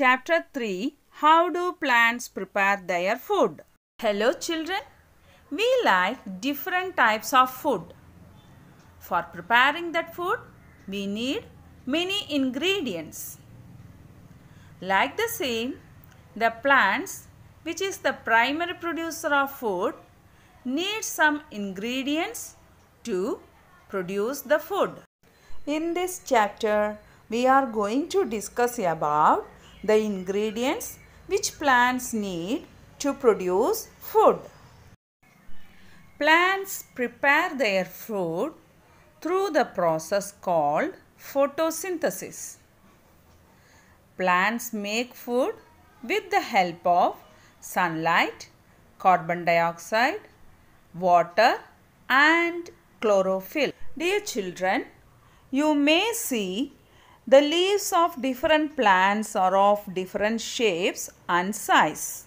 Chapter 3 How do plants prepare their food? Hello children, we like different types of food. For preparing that food, we need many ingredients. Like the same, the plants, which is the primary producer of food, need some ingredients to produce the food. In this chapter, we are going to discuss about the ingredients which plants need to produce food. Plants prepare their food through the process called photosynthesis. Plants make food with the help of sunlight, carbon dioxide, water and chlorophyll. Dear children, you may see the leaves of different plants are of different shapes and size.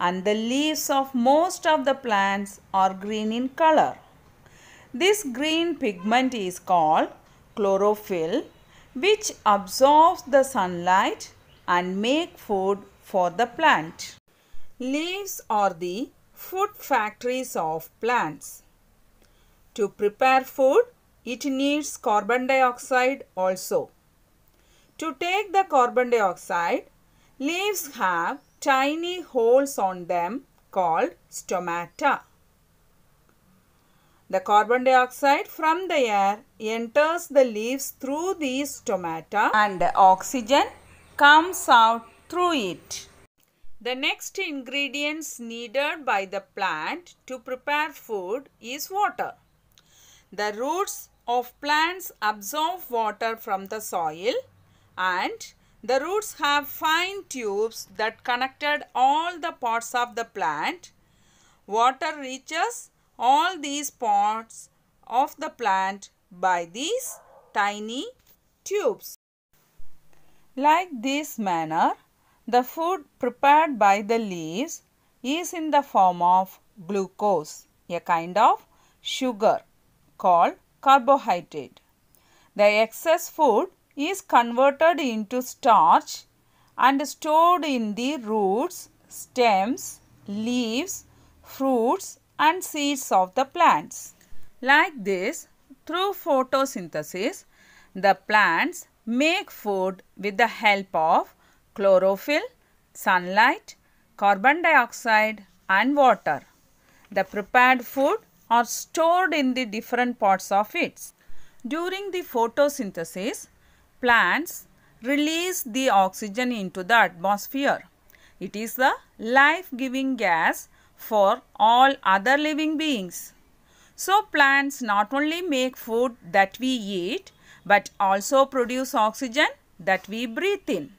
And the leaves of most of the plants are green in color. This green pigment is called chlorophyll which absorbs the sunlight and make food for the plant. Leaves are the food factories of plants. To prepare food, it needs carbon dioxide also. To take the carbon dioxide, leaves have tiny holes on them called stomata. The carbon dioxide from the air enters the leaves through these stomata and the oxygen comes out through it. The next ingredients needed by the plant to prepare food is water. The roots of plants absorb water from the soil and the roots have fine tubes that connected all the parts of the plant. Water reaches all these parts of the plant by these tiny tubes. Like this manner, the food prepared by the leaves is in the form of glucose, a kind of sugar called carbohydrate. The excess food is converted into starch and stored in the roots, stems, leaves, fruits and seeds of the plants. Like this, through photosynthesis, the plants make food with the help of chlorophyll, sunlight, carbon dioxide and water. The prepared food are stored in the different parts of it. During the photosynthesis, plants release the oxygen into the atmosphere. It is the life-giving gas for all other living beings. So, plants not only make food that we eat, but also produce oxygen that we breathe in.